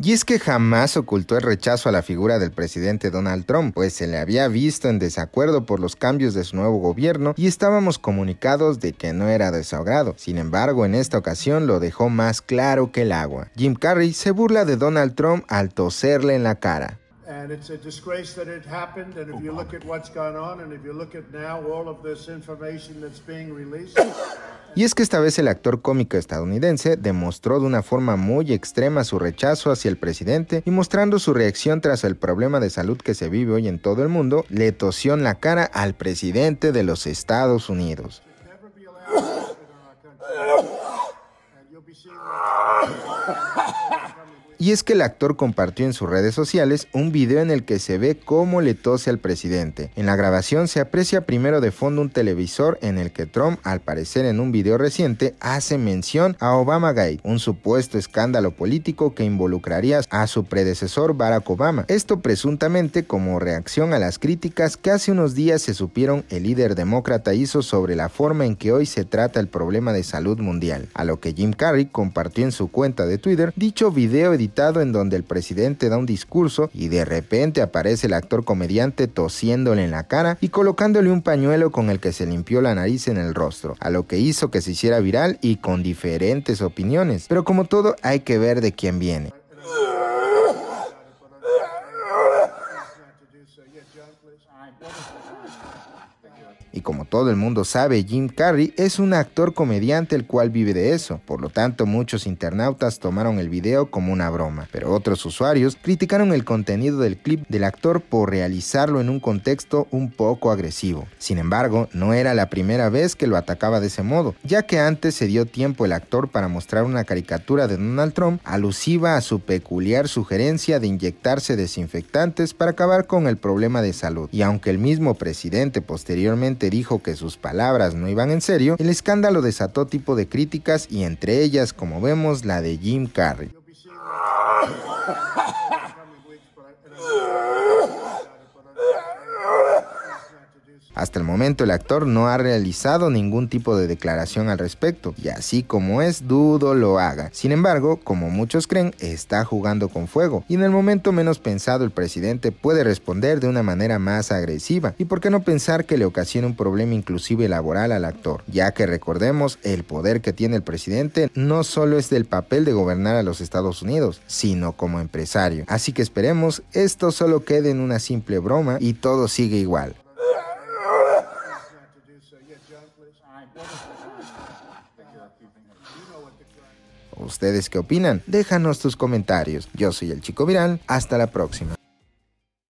Y es que jamás ocultó el rechazo a la figura del presidente Donald Trump, pues se le había visto en desacuerdo por los cambios de su nuevo gobierno y estábamos comunicados de que no era desahogado, Sin embargo, en esta ocasión lo dejó más claro que el agua. Jim Carrey se burla de Donald Trump al toserle en la cara. Y es que esta vez el actor cómico estadounidense demostró de una forma muy extrema su rechazo hacia el presidente y mostrando su reacción tras el problema de salud que se vive hoy en todo el mundo, le tosió en la cara al presidente de los Estados Unidos. Y es que el actor compartió en sus redes sociales un video en el que se ve cómo le tose al presidente. En la grabación se aprecia primero de fondo un televisor en el que Trump, al parecer en un video reciente, hace mención a Obama Gate, un supuesto escándalo político que involucraría a su predecesor Barack Obama. Esto presuntamente como reacción a las críticas que hace unos días se supieron el líder demócrata hizo sobre la forma en que hoy se trata el problema de salud mundial, a lo que Jim Carrey compartió en su cuenta de Twitter dicho video editado en donde el presidente da un discurso y de repente aparece el actor comediante tosiéndole en la cara y colocándole un pañuelo con el que se limpió la nariz en el rostro, a lo que hizo que se hiciera viral y con diferentes opiniones. Pero como todo hay que ver de quién viene. Y como todo el mundo sabe, Jim Carrey es un actor comediante el cual vive de eso, por lo tanto muchos internautas tomaron el video como una broma, pero otros usuarios criticaron el contenido del clip del actor por realizarlo en un contexto un poco agresivo. Sin embargo, no era la primera vez que lo atacaba de ese modo, ya que antes se dio tiempo el actor para mostrar una caricatura de Donald Trump alusiva a su peculiar sugerencia de inyectarse desinfectantes para acabar con el problema de salud, y aunque el mismo presidente posteriormente dijo que sus palabras no iban en serio, el escándalo desató tipo de críticas y entre ellas, como vemos, la de Jim Carrey. momento el actor no ha realizado ningún tipo de declaración al respecto, y así como es, dudo lo haga. Sin embargo, como muchos creen, está jugando con fuego, y en el momento menos pensado el presidente puede responder de una manera más agresiva, y por qué no pensar que le ocasiona un problema inclusive laboral al actor, ya que recordemos el poder que tiene el presidente no solo es del papel de gobernar a los Estados Unidos, sino como empresario. Así que esperemos esto solo quede en una simple broma y todo sigue igual. ¿Ustedes qué opinan? Déjanos tus comentarios. Yo soy el Chico Viral. Hasta la próxima.